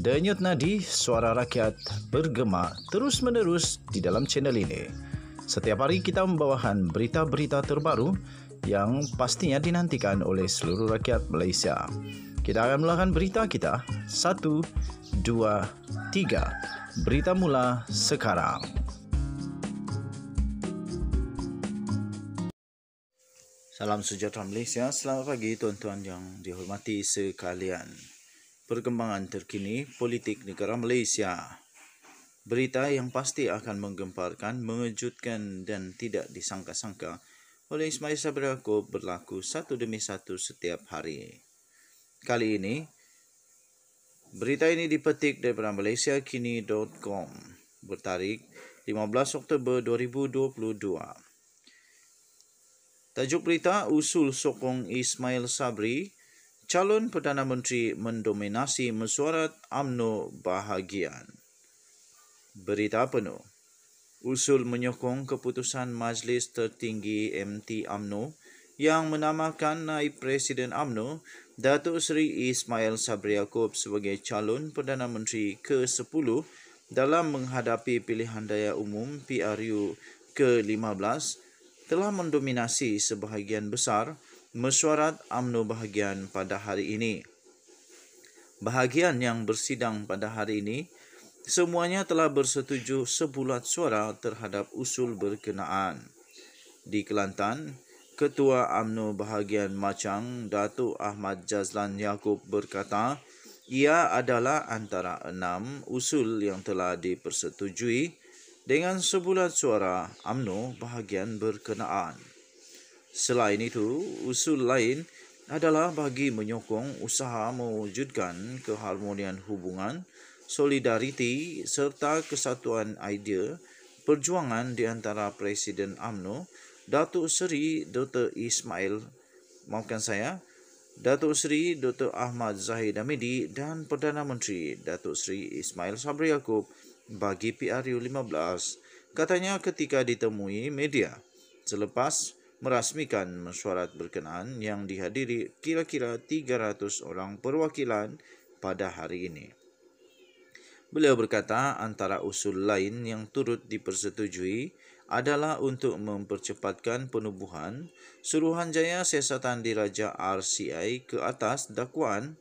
Denyut nadi suara rakyat bergema terus-menerus di dalam channel ini. Setiap hari kita membawakan berita-berita terbaru yang pastinya dinantikan oleh seluruh rakyat Malaysia. Kita akan mulakan berita kita. Satu, dua, tiga. Berita mula sekarang. Salam sejahtera Malaysia. Selamat pagi tuan-tuan yang dihormati sekalian perkembangan terkini politik negara Malaysia. Berita yang pasti akan menggemparkan, mengejutkan dan tidak disangka-sangka oleh Ismail Sabri Yaakob berlaku satu demi satu setiap hari. Kali ini, berita ini dipetik daripada malaysiakini.com bertarik 15 Oktober 2022. Tajuk berita usul sokong Ismail Sabri calon Perdana Menteri mendominasi mesyuarat UMNO bahagian. Berita penuh. Usul menyokong keputusan Majlis Tertinggi MT UMNO yang menamakan Naib Presiden UMNO Datuk Seri Ismail Sabri Yaakob sebagai calon Perdana Menteri ke-10 dalam menghadapi pilihan daya umum PRU ke-15 telah mendominasi sebahagian besar mesyuarat Amnu bahagian pada hari ini. Bahagian yang bersidang pada hari ini semuanya telah bersetuju sebulat suara terhadap usul berkenaan. Di Kelantan, Ketua UMNO bahagian Macang, Datuk Ahmad Jazlan Yaakob berkata, ia adalah antara enam usul yang telah dipersetujui dengan sebulat suara UMNO bahagian berkenaan. Selain itu, usul lain adalah bagi menyokong usaha mewujudkan keharmonian hubungan, solidariti serta kesatuan idea perjuangan di antara Presiden AMNO, Datuk Seri Dr. Ismail, maafkan saya, Datuk Seri Dr. Ahmad Zahid Hamidi dan Perdana Menteri Datuk Seri Ismail Sabri Yaakob bagi PRU 15 katanya ketika ditemui media selepas merasmikan mesyuarat berkenaan yang dihadiri kira-kira 300 orang perwakilan pada hari ini. Beliau berkata antara usul lain yang turut dipersetujui adalah untuk mempercepatkan penubuhan Suruhanjaya Siasatan Diraja RCI ke atas dakwaan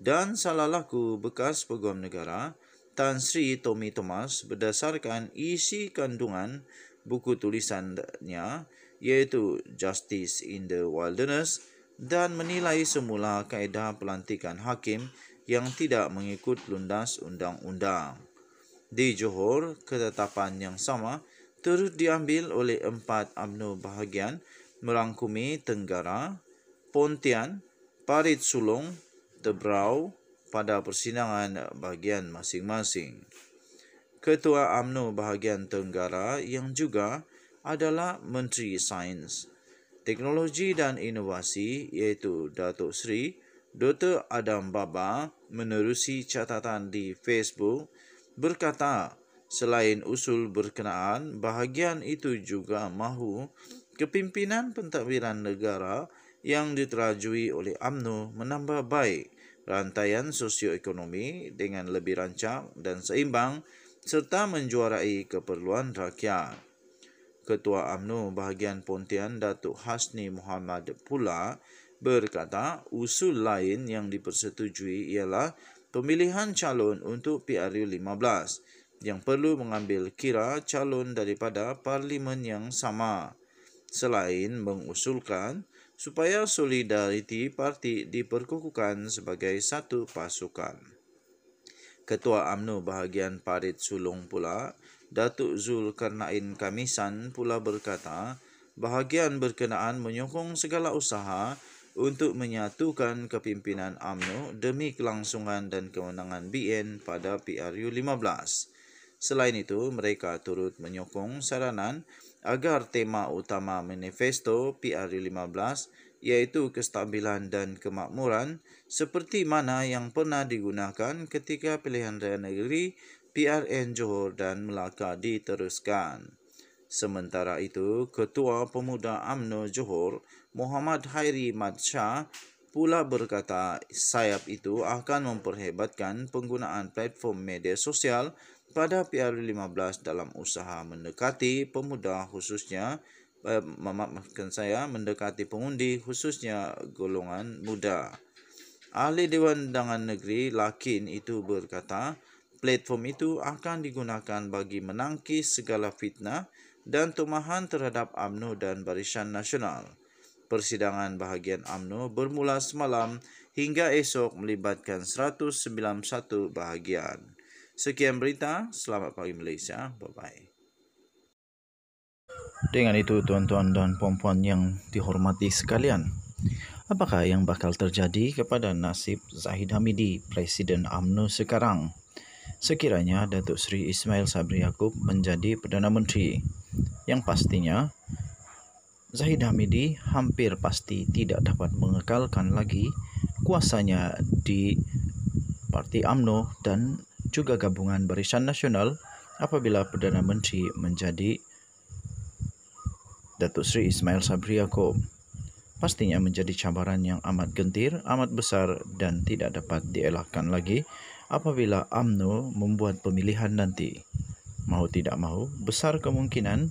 dan salah laku bekas peguam negara Tan Sri Tommy Thomas berdasarkan isi kandungan buku tulisannya iaitu Justice in the Wilderness dan menilai semula kaedah pelantikan hakim yang tidak mengikut lundas undang-undang. Di Johor, ketetapan yang sama terus diambil oleh empat UMNO bahagian merangkumi Tenggara, Pontian, Parit Sulong, Tebrau pada persidangan bahagian masing-masing. Ketua UMNO bahagian Tenggara yang juga adalah Menteri Sains, Teknologi dan Inovasi iaitu Datuk Seri Dr. Adam Baba menerusi catatan di Facebook berkata selain usul berkenaan, bahagian itu juga mahu kepimpinan pentadbiran negara yang diterajui oleh UMNO menambah baik rantaian sosioekonomi dengan lebih rancak dan seimbang serta menjuarai keperluan rakyat. Ketua UMNO bahagian Pontian Datuk Hasni Muhammad pula berkata usul lain yang dipersetujui ialah pemilihan calon untuk PRU 15 yang perlu mengambil kira calon daripada parlimen yang sama selain mengusulkan supaya solidariti parti diperkukuhkan sebagai satu pasukan. Ketua UMNO bahagian Parit Sulong pula Datuk Zul Zulkarnain Kamisan pula berkata, bahagian berkenaan menyokong segala usaha untuk menyatukan kepimpinan AMNO demi kelangsungan dan kemenangan BN pada PRU 15. Selain itu, mereka turut menyokong saranan agar tema utama manifesto PRU 15 iaitu kestabilan dan kemakmuran seperti mana yang pernah digunakan ketika pilihan raya negeri PRN Johor dan Melaka diteruskan. Sementara itu, Ketua Pemuda AMNO Johor Muhammad Hairi Matsha pula berkata sayap itu akan memperhebatkan penggunaan platform media sosial pada PR15 dalam usaha mendekati pemuda khususnya eh, memaafkan saya mendekati pengundi khususnya golongan muda. Ahli Dewan Undangan Negeri Lakin itu berkata, Platform itu akan digunakan bagi menangkis segala fitnah dan tumahan terhadap AMNO dan Barisan Nasional. Persidangan bahagian AMNO bermula semalam hingga esok melibatkan 191 bahagian. Sekian berita, selamat pagi Malaysia. Bye-bye. Dengan itu, tuan-tuan dan puan-puan yang dihormati sekalian, apakah yang bakal terjadi kepada nasib Zahid Hamidi, Presiden AMNO sekarang? sekiranya Datuk Sri Ismail Sabri Yaakob menjadi Perdana Menteri. Yang pastinya, Zahid Hamidi hampir pasti tidak dapat mengekalkan lagi kuasanya di Parti AMNO dan juga gabungan Barisan Nasional apabila Perdana Menteri menjadi Datuk Sri Ismail Sabri Yaakob. pastinya menjadi cabaran yang amat gentir, amat besar dan tidak dapat dielakkan lagi apabila AMNO membuat pemilihan nanti. Mahu tidak mahu, besar kemungkinan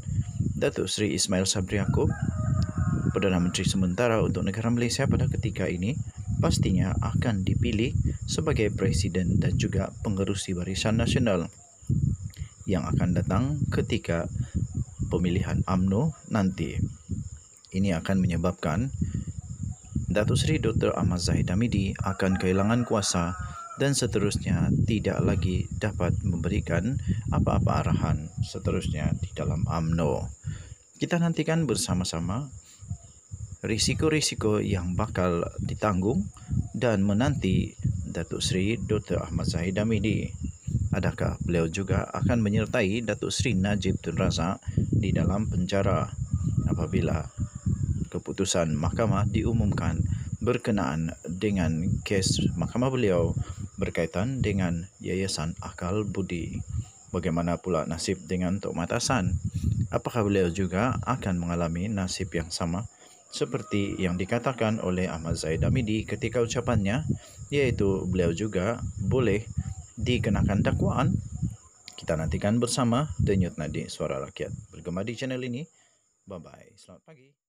Datuk Seri Ismail Sabri Yaakob, Perdana Menteri Sementara untuk Negara Malaysia pada ketika ini, pastinya akan dipilih sebagai Presiden dan juga Pengerusi Barisan Nasional yang akan datang ketika pemilihan AMNO nanti. Ini akan menyebabkan Datuk Seri Dr. Ahmad Zahid Hamidi akan kehilangan kuasa dan seterusnya tidak lagi dapat memberikan apa-apa arahan seterusnya di dalam AMNO. Kita nantikan bersama-sama risiko-risiko yang bakal ditanggung dan menanti Datuk Seri Dr. Ahmad Zahid Hamidi. Adakah beliau juga akan menyertai Datuk Seri Najib Tun Razak di dalam penjara apabila keputusan mahkamah diumumkan berkenaan dengan kes mahkamah beliau berkaitan dengan Yayasan Akal Budi. Bagaimana pula nasib dengan Tok Matasan? Apakah beliau juga akan mengalami nasib yang sama seperti yang dikatakan oleh Ahmad Zaid Amidi ketika ucapannya, iaitu beliau juga boleh dikenakan dakwaan? Kita nantikan bersama Denyut Nadi Suara Rakyat. Bergema di channel ini. Bye-bye. Selamat pagi.